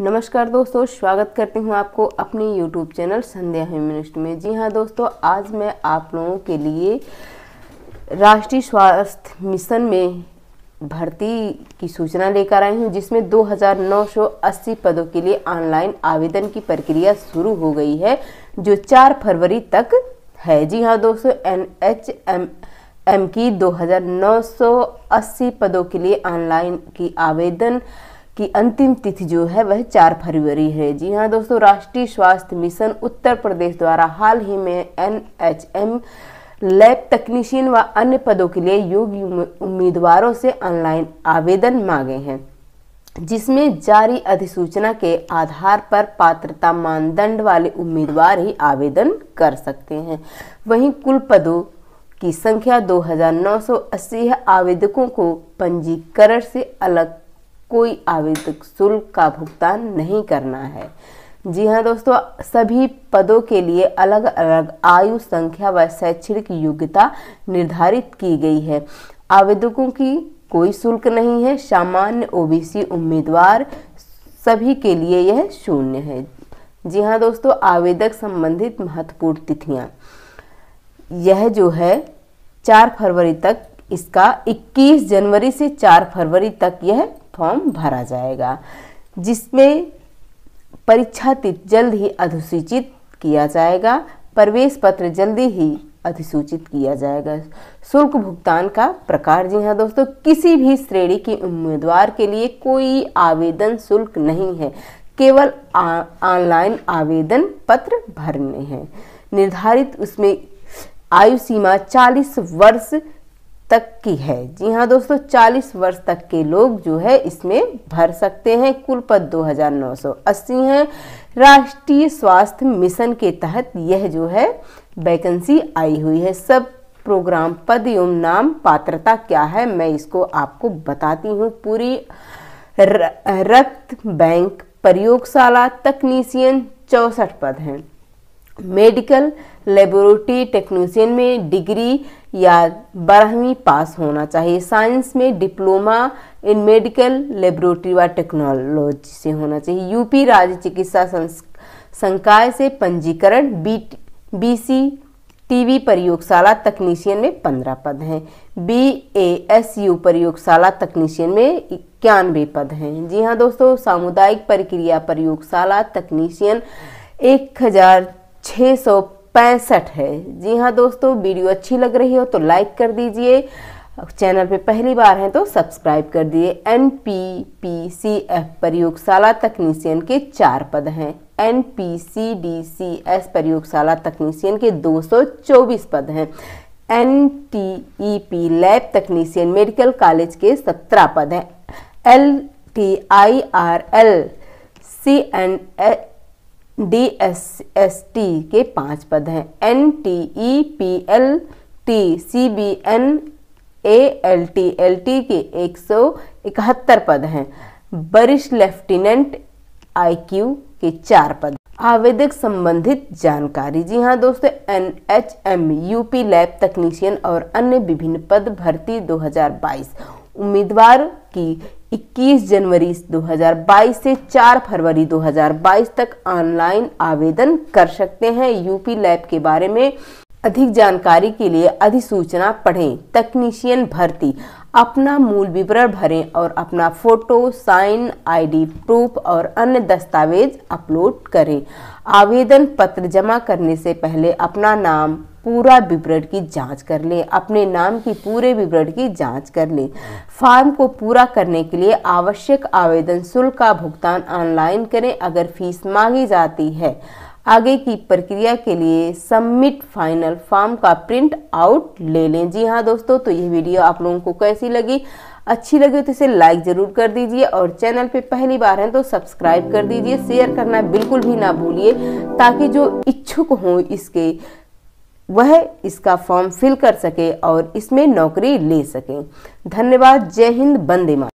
नमस्कार दोस्तों स्वागत करती हूँ आपको अपने यूट्यूब चैनल संध्या ह्यूमनिस्ट में जी हाँ दोस्तों आज मैं आप लोगों के लिए राष्ट्रीय स्वास्थ्य मिशन में भर्ती की सूचना लेकर आई हूँ जिसमें 2,980 पदों के लिए ऑनलाइन आवेदन की प्रक्रिया शुरू हो गई है जो 4 फरवरी तक है जी हाँ दोस्तों एन एच एम एम की 2,980 पदों के लिए ऑनलाइन की आवेदन की अंतिम तिथि जो है वह चार फरवरी है जी हाँ दोस्तों राष्ट्रीय स्वास्थ्य मिशन उत्तर प्रदेश द्वारा हाल ही में एन एच एम लैब तकनीशियन व अन्य पदों के लिए योग्य उम्मीदवारों से ऑनलाइन आवेदन मांगे हैं जिसमें जारी अधिसूचना के आधार पर पात्रता मानदंड वाले उम्मीदवार ही आवेदन कर सकते हैं वहीं कुल पदों की संख्या 2980 है आवेदकों को पंजीकरण से अलग कोई आवेदक शुल्क का भुगतान नहीं करना है जी हाँ दोस्तों सभी पदों के लिए अलग अलग आयु संख्या व शैक्षणिक योग्यता निर्धारित की गई है आवेदकों की कोई शुल्क नहीं है सामान्य ओबीसी उम्मीदवार सभी के लिए यह शून्य है जी हाँ दोस्तों आवेदक संबंधित महत्वपूर्ण तिथियां यह जो है चार फरवरी तक इसका 21 जनवरी से 4 फरवरी तक यह फॉर्म भरा जाएगा जिसमें परीक्षातीत जल्द ही अधिसूचित किया जाएगा प्रवेश पत्र जल्दी ही अधिसूचित किया जाएगा शुल्क भुगतान का प्रकार जी हाँ दोस्तों किसी भी श्रेणी के उम्मीदवार के लिए कोई आवेदन शुल्क नहीं है केवल ऑनलाइन आवेदन पत्र भरने हैं निर्धारित उसमें आयु सीमा 40 वर्ष तक की है जी हाँ दोस्तों 40 वर्ष तक के लोग जो है इसमें भर सकते हैं कुल पद 2980 है राष्ट्रीय स्वास्थ्य मिशन के तहत यह जो है वैकेंसी आई हुई है सब प्रोग्राम पद एवं नाम पात्रता क्या है मैं इसको आपको बताती हूँ पूरी रक्त बैंक प्रयोगशाला तकनीशियन चौसठ पद हैं मेडिकल लेबोरेटरी टेक्नीशियन में डिग्री या बारहवीं पास होना चाहिए साइंस में डिप्लोमा इन मेडिकल लेबोरेटरी व टेक्नोलॉजी से होना चाहिए यूपी राज्य चिकित्सा संकाय से पंजीकरण बी बीसी टीवी प्रयोगशाला तकनीशियन में पंद्रह पद हैं बी ए एस यू प्रयोगशाला तकनीशियन में इक्यानवे पद हैं जी हाँ दोस्तों सामुदायिक प्रक्रिया प्रयोगशाला तकनीशियन एक हजार छः सौ पैंसठ है जी हाँ दोस्तों वीडियो अच्छी लग रही हो तो लाइक कर दीजिए चैनल पे पहली बार हैं तो सब्सक्राइब कर दिए N P P C F प्रयोगशाला तकनीशियन के चार पद हैं N P C D C S प्रयोगशाला तकनीशियन के 224 पद हैं N T E P lab तकनीशियन मेडिकल कॉलेज के 17 पद हैं L T I R L C N D S S T के पांच पद हैं N T E P L T C B N A L T L T के एक सौ इकहत्तर पद हैं वरिष्ठ लेफ्टिनेंट आई क्यू के चार पद आवेदक संबंधित जानकारी जी हाँ दोस्तों N H M U P lab तकनीशियन और अन्य विभिन्न पद भर्ती 2022 उम्मीदवार की 21 जनवरी 2022 से 4 फरवरी 2022 तक ऑनलाइन आवेदन कर सकते हैं यूपी लैब के बारे में अधिक जानकारी के लिए अधिसूचना पढ़ें तकनीशियन भर्ती अपना मूल विवरण भरें और अपना फोटो साइन आईडी प्रूफ और अन्य दस्तावेज अपलोड करें आवेदन पत्र जमा करने से पहले अपना नाम पूरा विवरण की जांच कर लें अपने नाम की पूरे विवरण की जांच कर लें फॉर्म को पूरा करने के लिए आवश्यक आवेदन शुल्क का भुगतान ऑनलाइन करें अगर फीस मांगी जाती है आगे की प्रक्रिया के लिए सबमिट फाइनल फॉर्म का प्रिंट आउट ले लें जी हाँ दोस्तों तो यह वीडियो आप लोगों को कैसी लगी अच्छी लगी तो इसे लाइक ज़रूर कर दीजिए और चैनल पे पहली बार हैं तो सब्सक्राइब कर दीजिए शेयर करना बिल्कुल भी ना भूलिए ताकि जो इच्छुक हों इसके वह इसका फॉर्म फिल कर सके और इसमें नौकरी ले सकें धन्यवाद जय हिंद बंदे मा